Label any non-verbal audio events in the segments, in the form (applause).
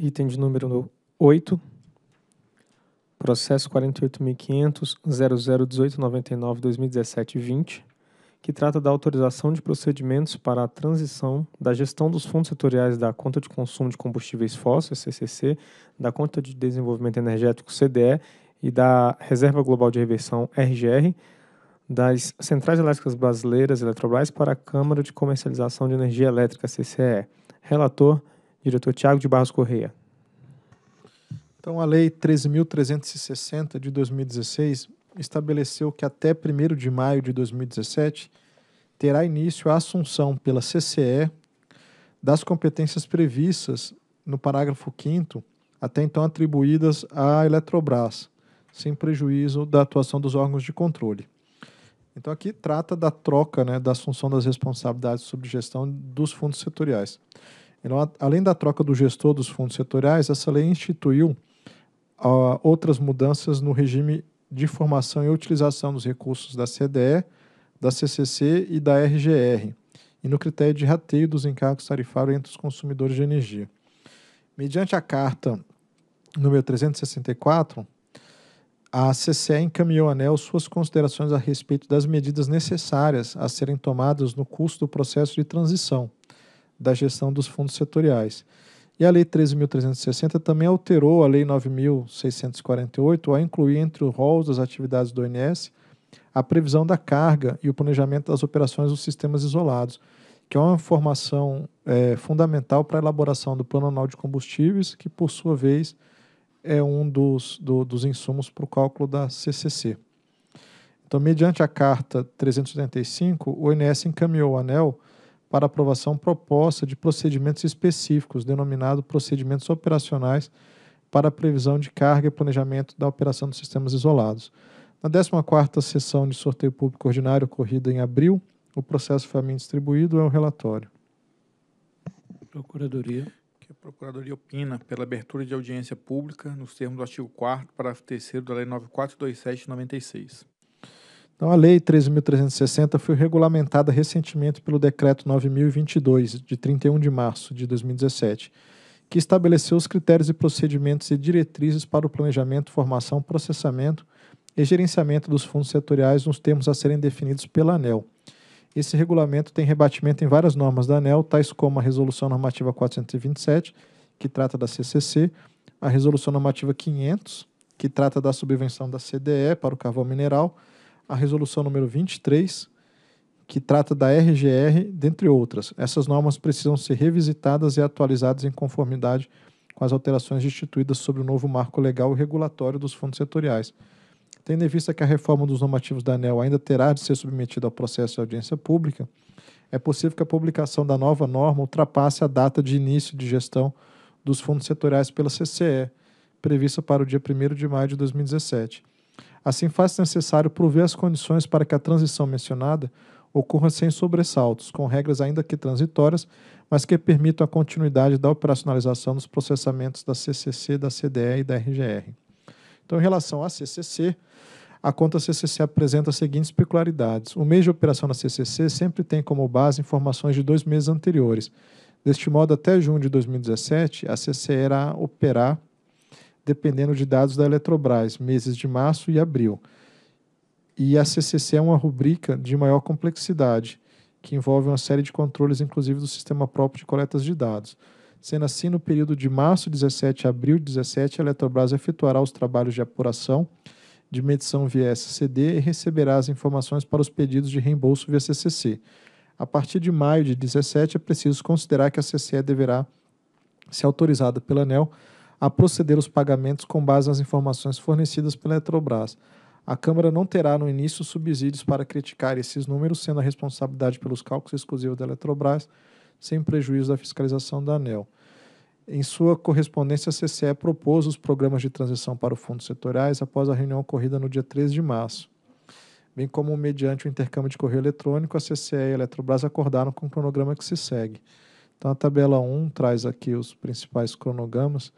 item de número 8, processo 48.500.001899-2017-20, que trata da autorização de procedimentos para a transição da gestão dos fundos setoriais da Conta de Consumo de Combustíveis Fósseis, CCC, da Conta de Desenvolvimento Energético, CDE, e da Reserva Global de Reversão, RGR, das Centrais Elétricas Brasileiras, Eletrobras, para a Câmara de Comercialização de Energia Elétrica, CCE. Relator, Diretor Tiago de Barros Correia. Então, a Lei 13.360 de 2016 estabeleceu que até 1 de maio de 2017 terá início a assunção pela CCE das competências previstas no parágrafo 5 até então atribuídas à Eletrobras, sem prejuízo da atuação dos órgãos de controle. Então aqui trata da troca, né, da assunção das responsabilidades sobre gestão dos fundos setoriais. Então, além da troca do gestor dos fundos setoriais, essa lei instituiu uh, outras mudanças no regime de formação e utilização dos recursos da CDE, da CCC e da RGR, e no critério de rateio dos encargos tarifários entre os consumidores de energia. Mediante a carta número 364, a CCE encaminhou à ANEL suas considerações a respeito das medidas necessárias a serem tomadas no curso do processo de transição, da gestão dos fundos setoriais. E a Lei 13.360 também alterou a Lei 9.648 a incluir entre os rols das atividades do ONS a previsão da carga e o planejamento das operações dos sistemas isolados, que é uma informação é, fundamental para a elaboração do Plano Anual de Combustíveis, que, por sua vez, é um dos, do, dos insumos para o cálculo da CCC. Então, mediante a Carta 385, o ONS encaminhou o ANEL para aprovação proposta de procedimentos específicos, denominado procedimentos operacionais para a previsão de carga e planejamento da operação dos sistemas isolados. Na 14ª sessão de sorteio público ordinário ocorrida em abril, o processo foi a mim distribuído é o relatório. Procuradoria. Que a Procuradoria opina pela abertura de audiência pública nos termos do artigo 4 parágrafo 3 da Lei 9427 96. Então, a Lei 13.360 foi regulamentada recentemente pelo Decreto 9.022, de 31 de março de 2017, que estabeleceu os critérios e procedimentos e diretrizes para o planejamento, formação, processamento e gerenciamento dos fundos setoriais nos termos a serem definidos pela ANEL. Esse regulamento tem rebatimento em várias normas da ANEL, tais como a Resolução Normativa 427, que trata da CCC, a Resolução Normativa 500, que trata da subvenção da CDE para o carvão mineral, a resolução número 23, que trata da RGR, dentre outras. Essas normas precisam ser revisitadas e atualizadas em conformidade com as alterações instituídas sobre o novo marco legal e regulatório dos fundos setoriais. Tendo em vista que a reforma dos normativos da ANEL ainda terá de ser submetida ao processo de audiência pública, é possível que a publicação da nova norma ultrapasse a data de início de gestão dos fundos setoriais pela CCE, prevista para o dia 1 de maio de 2017. Assim, faz-se necessário prover as condições para que a transição mencionada ocorra sem sobressaltos, com regras ainda que transitórias, mas que permitam a continuidade da operacionalização dos processamentos da CCC, da CDE e da RGR. Então, em relação à CCC, a conta CCC apresenta as seguintes peculiaridades. O mês de operação da CCC sempre tem como base informações de dois meses anteriores. Deste modo, até junho de 2017, a CCC irá operar dependendo de dados da Eletrobras, meses de março e abril. E a CCC é uma rubrica de maior complexidade, que envolve uma série de controles, inclusive do sistema próprio de coletas de dados. Sendo assim, no período de março 17 a abril 17, a Eletrobras efetuará os trabalhos de apuração de medição via SCD e receberá as informações para os pedidos de reembolso via CCC. A partir de maio de 17, é preciso considerar que a CCE deverá ser autorizada pela ANEL a proceder os pagamentos com base nas informações fornecidas pela Eletrobras. A Câmara não terá no início subsídios para criticar esses números, sendo a responsabilidade pelos cálculos exclusivos da Eletrobras, sem prejuízo da fiscalização da ANEL. Em sua correspondência, a CCE propôs os programas de transição para o fundo setoriais após a reunião ocorrida no dia 13 de março. Bem como mediante o intercâmbio de correio eletrônico, a CCE e a Eletrobras acordaram com o cronograma que se segue. Então, a tabela 1 traz aqui os principais cronogramas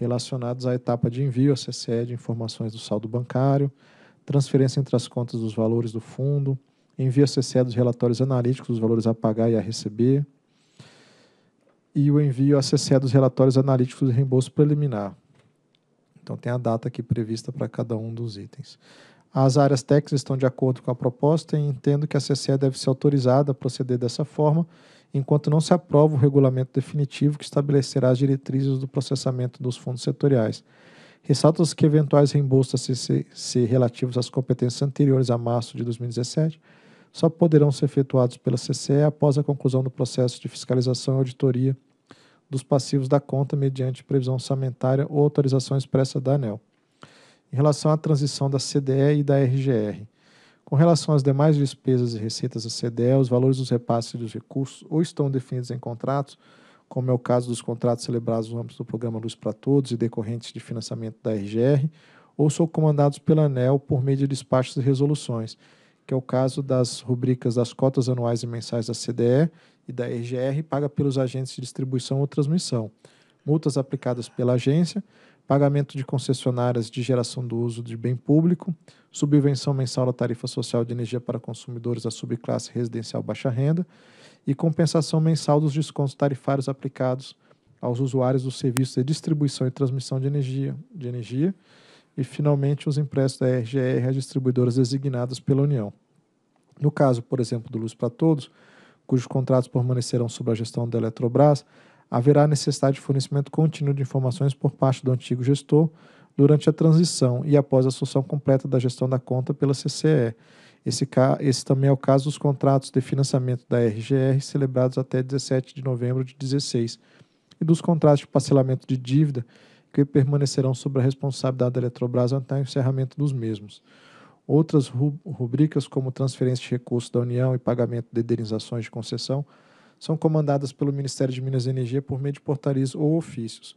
relacionados à etapa de envio, a CCE de informações do saldo bancário, transferência entre as contas dos valores do fundo, envio a CCE dos relatórios analíticos dos valores a pagar e a receber, e o envio a CCE dos relatórios analíticos de reembolso preliminar. Então tem a data aqui prevista para cada um dos itens. As áreas técnicas estão de acordo com a proposta e entendo que a CCE deve ser autorizada a proceder dessa forma, enquanto não se aprova o regulamento definitivo que estabelecerá as diretrizes do processamento dos fundos setoriais. Ressalta-se que eventuais reembolsos a CC relativos às competências anteriores a março de 2017 só poderão ser efetuados pela CCE após a conclusão do processo de fiscalização e auditoria dos passivos da conta mediante previsão orçamentária ou autorização expressa da ANEL. Em relação à transição da CDE e da RGR, com relação às demais despesas e receitas da CDE, os valores dos repasses dos recursos ou estão definidos em contratos, como é o caso dos contratos celebrados no âmbito do Programa Luz para Todos e decorrentes de financiamento da RGR, ou são comandados pela ANEL por meio de despachos e resoluções, que é o caso das rubricas das cotas anuais e mensais da CDE e da RGR, paga pelos agentes de distribuição ou transmissão, multas aplicadas pela agência, pagamento de concessionárias de geração do uso de bem público, subvenção mensal da tarifa social de energia para consumidores da subclasse residencial baixa renda e compensação mensal dos descontos tarifários aplicados aos usuários dos serviços de distribuição e transmissão de energia, de energia e, finalmente, os empréstimos da RGR a distribuidoras designadas pela União. No caso, por exemplo, do Luz para Todos, cujos contratos permanecerão sob a gestão da Eletrobras, haverá necessidade de fornecimento contínuo de informações por parte do antigo gestor durante a transição e após a assunção completa da gestão da conta pela CCE. Esse, esse também é o caso dos contratos de financiamento da RGR celebrados até 17 de novembro de 16 e dos contratos de parcelamento de dívida que permanecerão sob a responsabilidade da Eletrobras até o encerramento dos mesmos. Outras rubricas, como transferência de recursos da União e pagamento de indenizações de concessão, são comandadas pelo Ministério de Minas e Energia por meio de portarias ou ofícios.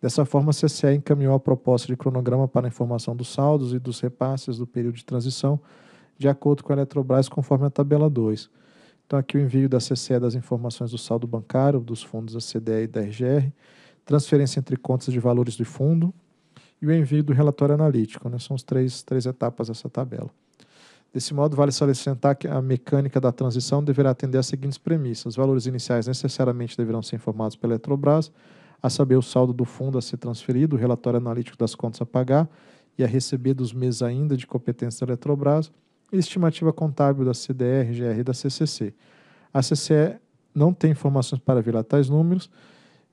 Dessa forma, a CCE encaminhou a proposta de cronograma para a informação dos saldos e dos repasses do período de transição, de acordo com a Eletrobras, conforme a tabela 2. Então, aqui o envio da CCE das informações do saldo bancário, dos fundos da CDE e da RGR, transferência entre contas de valores de fundo e o envio do relatório analítico. Né? São as três, três etapas dessa tabela. Desse modo, vale salientar que a mecânica da transição deverá atender às seguintes premissas. Os valores iniciais necessariamente deverão ser informados pela Eletrobras, a saber o saldo do fundo a ser transferido, o relatório analítico das contas a pagar e a receber dos meses ainda de competência da Eletrobras, e estimativa contábil da CDR, GR e da CCC. A CCE não tem informações para virar tais números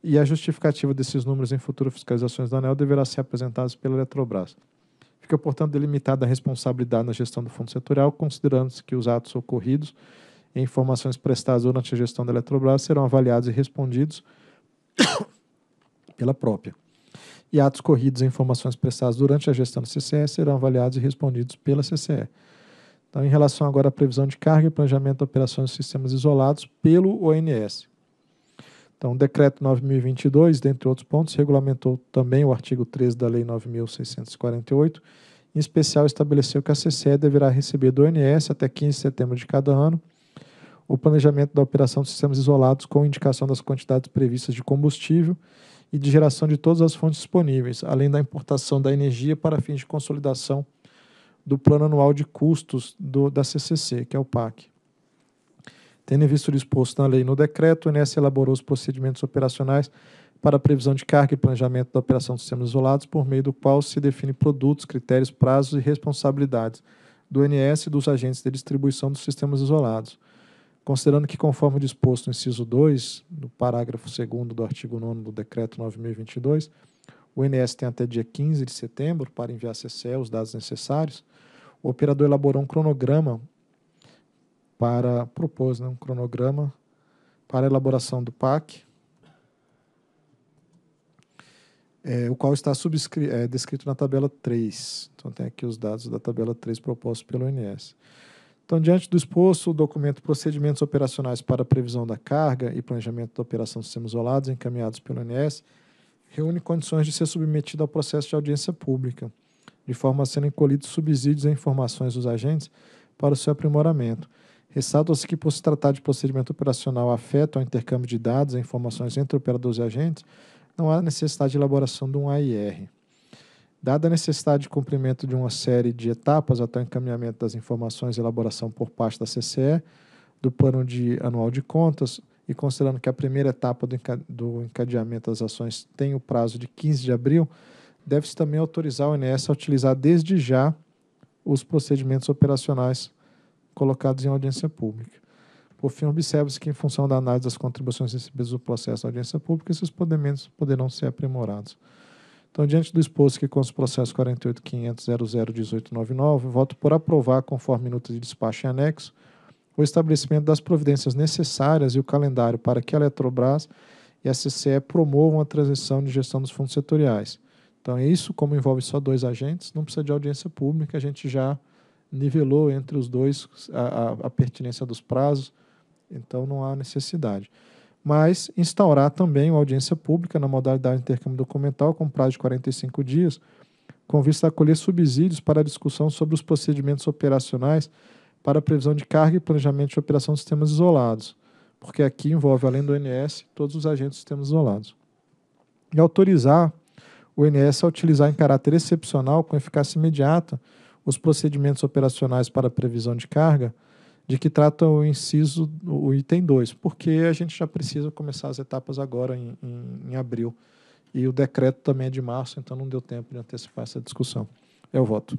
e a justificativa desses números em futuras fiscalizações da ANEL deverá ser apresentada pela Eletrobras. Fica, portanto, delimitada a responsabilidade na gestão do fundo setorial, considerando-se que os atos ocorridos e informações prestadas durante a gestão da Eletrobras serão avaliados e respondidos (coughs) pela própria. E atos corridos e informações prestadas durante a gestão da CCE serão avaliados e respondidos pela CCE. Então, em relação agora à previsão de carga e planejamento de operações de sistemas isolados pelo ONS. Então, o decreto 9022, dentre outros pontos, regulamentou também o artigo 13 da lei 9648, em especial estabeleceu que a CCE deverá receber do ONS até 15 de setembro de cada ano o planejamento da operação de sistemas isolados com indicação das quantidades previstas de combustível e de geração de todas as fontes disponíveis, além da importação da energia para fins de consolidação do Plano Anual de Custos do, da CCC, que é o PAC. Tendo visto o disposto na lei e no decreto, o INSS elaborou os procedimentos operacionais para a previsão de carga e planejamento da operação de sistemas isolados, por meio do qual se define produtos, critérios, prazos e responsabilidades do INSS e dos agentes de distribuição dos sistemas isolados. Considerando que, conforme disposto no inciso 2, no parágrafo 2 do artigo 9 do Decreto 9022, o INSS tem até dia 15 de setembro para enviar à CCE os dados necessários, o operador elaborou um cronograma para propôs né, um cronograma para a elaboração do PAC, é, o qual está é, descrito na tabela 3. Então, tem aqui os dados da tabela 3 propostos pelo INS. Então, diante do exposto, o documento Procedimentos Operacionais para Previsão da Carga e Planejamento da Operação de Sistemas Isolados, encaminhados pelo INS, reúne condições de ser submetido ao processo de audiência pública, de forma a serem colhidos subsídios e informações dos agentes para o seu aprimoramento. Ressalta-se que, por se tratar de procedimento operacional afeto ao intercâmbio de dados e informações entre operadores e agentes, não há necessidade de elaboração de um AIR. Dada a necessidade de cumprimento de uma série de etapas até o encaminhamento das informações e elaboração por parte da CCE, do plano de anual de contas, e considerando que a primeira etapa do encadeamento das ações tem o prazo de 15 de abril, deve-se também autorizar o INS a utilizar desde já os procedimentos operacionais colocados em audiência pública. Por fim, observa-se que, em função da análise das contribuições recebidas do processo da audiência pública, esses podementos poderão ser aprimorados. Então, diante do exposto que consta o processo 48.500.001899, voto por aprovar, conforme minuta de despacho em anexo, o estabelecimento das providências necessárias e o calendário para que a Eletrobras e a CCE promovam a transição de gestão dos fundos setoriais. Então, é isso, como envolve só dois agentes, não precisa de audiência pública, a gente já nivelou entre os dois a, a, a pertinência dos prazos, então não há necessidade. Mas instaurar também uma audiência pública na modalidade de intercâmbio documental com prazo de 45 dias, com vista a acolher subsídios para a discussão sobre os procedimentos operacionais para a previsão de carga e planejamento de operação de sistemas isolados, porque aqui envolve, além do ONS, todos os agentes de sistemas isolados. E autorizar o ONS a utilizar em caráter excepcional, com eficácia imediata, os procedimentos operacionais para previsão de carga, de que trata o inciso, o item 2, porque a gente já precisa começar as etapas agora em, em, em abril. E o decreto também é de março, então não deu tempo de antecipar essa discussão. É o voto.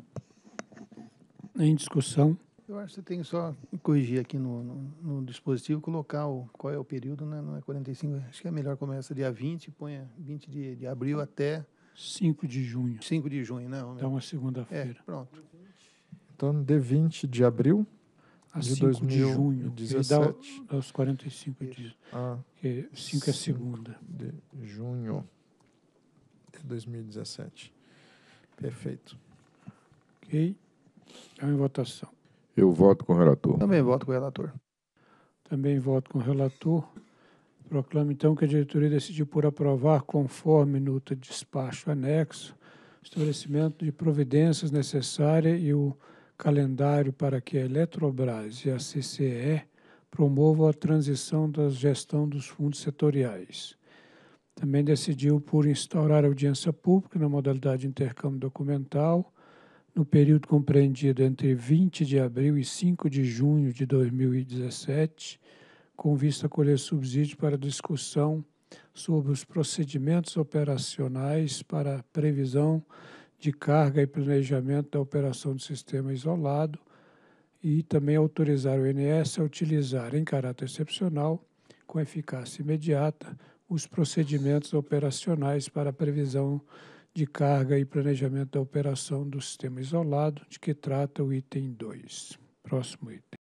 Em discussão. Eu acho que tem só corrigir aqui no, no, no, dispositivo, colocar o, qual é o período, né? não é 45, acho que é melhor começa dia 20, põe 20 de, de abril até... 5 de junho. 5 de junho, né? Então, uma é segunda-feira. É, pronto. Então, D20 de abril a de 2017. de junho. aos 45 dias. 5 é segunda. De junho de 2017. Perfeito. Ok. Então, é em votação. Eu voto com o relator. Também voto com o relator. Também voto com o relator. Proclamo, então, que a diretoria decidiu por aprovar, conforme minuta de despacho anexo, estabelecimento de providências necessárias e o calendário para que a Eletrobras e a CCE promovam a transição da gestão dos fundos setoriais. Também decidiu por instaurar audiência pública na modalidade de intercâmbio documental no período compreendido entre 20 de abril e 5 de junho de 2017, com vista a colher subsídio para discussão sobre os procedimentos operacionais para previsão de carga e planejamento da operação do sistema isolado e também autorizar o INS a utilizar em caráter excepcional, com eficácia imediata, os procedimentos operacionais para a previsão de carga e planejamento da operação do sistema isolado, de que trata o item 2. Próximo item.